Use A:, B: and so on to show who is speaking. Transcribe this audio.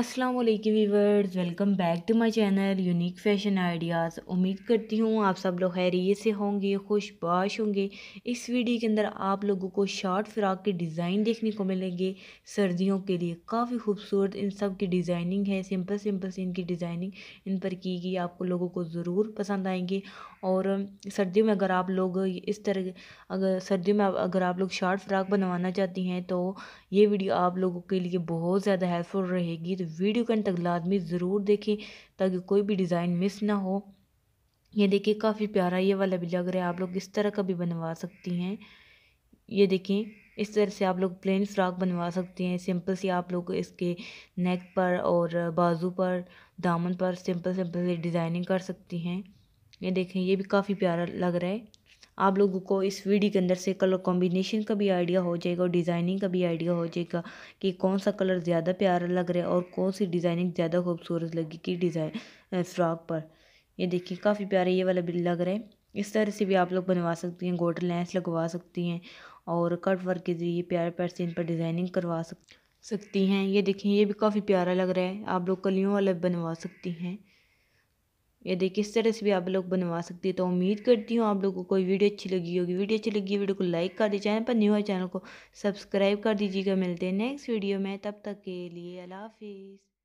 A: अस्सलाम वालेकुम viewers welcome back to my channel unique fashion ideas उम्मीद करती हूँ आप सब लोग खैरियत से होंगे बाश होंगे इस वीडियो के अंदर आप लोगों को शॉर्ट फ्रॉक के डिज़ाइन देखने को मिलेंगे सर्दियों के लिए काफ़ी खूबसूरत इन सब की डिज़ाइनिंग है सिंपल सिंपल से इनकी डिज़ाइनिंग इन पर की गई आपको लोगों को ज़रूर पसंद आएंगे और सर्दियों में अगर आप लोग इस तरह अगर सर्दियों में अगर आप लोग शॉर्ट फ्रॉक बनवाना चाहती हैं तो ये वीडियो आप लोगों के लिए बहुत ज़्यादा हेल्पफुल रहेगी तो वीडियो का तक लाजमी ज़रूर देखें ताकि कोई भी डिज़ाइन मिस ना हो ये देखिए काफ़ी प्यारा ये वाला भी लग रहा है आप लोग इस तरह का भी बनवा सकती हैं ये देखें इस तरह से आप लोग प्लेन फ्राक बनवा सकते हैं सिंपल सी आप लोग इसके नेक पर और बाजू पर दामन पर सिंपल सिंपल से डिज़ाइनिंग कर सकती हैं ये देखें ये भी काफ़ी प्यारा लग रहा है आप लोगों को इस वीडियो के अंदर से कलर कॉम्बिनेशन का भी आइडिया हो जाएगा और डिज़ाइनिंग का भी आइडिया हो जाएगा कि कौन सा कलर ज़्यादा प्यारा लग रहा है और कौन सी डिज़ाइनिंग ज़्यादा खूबसूरत लगेगी डिज़ाइन फ्रॉक पर ये देखिए काफ़ी प्यारा ये वाला भी लग रहा है इस तरह से भी आप लोग बनवा सकती हैं गोटर लेंस लगवा सकती हैं और कट वर्क के ज़रिए प्यारे प्यार से इन पर डिज़ाइनिंग करवा सकती हैं ये देखिए ये भी काफ़ी प्यारा लग रहा है आप लोग कलियों वाला बनवा सकती हैं ये देखिए इस तरह से भी आप लोग बनवा सकते हैं तो उम्मीद करती हूँ आप लोगों को वीडियो अच्छी लगी होगी वीडियो अच्छी लगी वीडियो को लाइक कर दीजिए चैनल पर न्यू है चैनल को सब्सक्राइब कर दीजिएगा मिलते हैं नेक्स्ट वीडियो में तब तक के लिए अला हाफिज़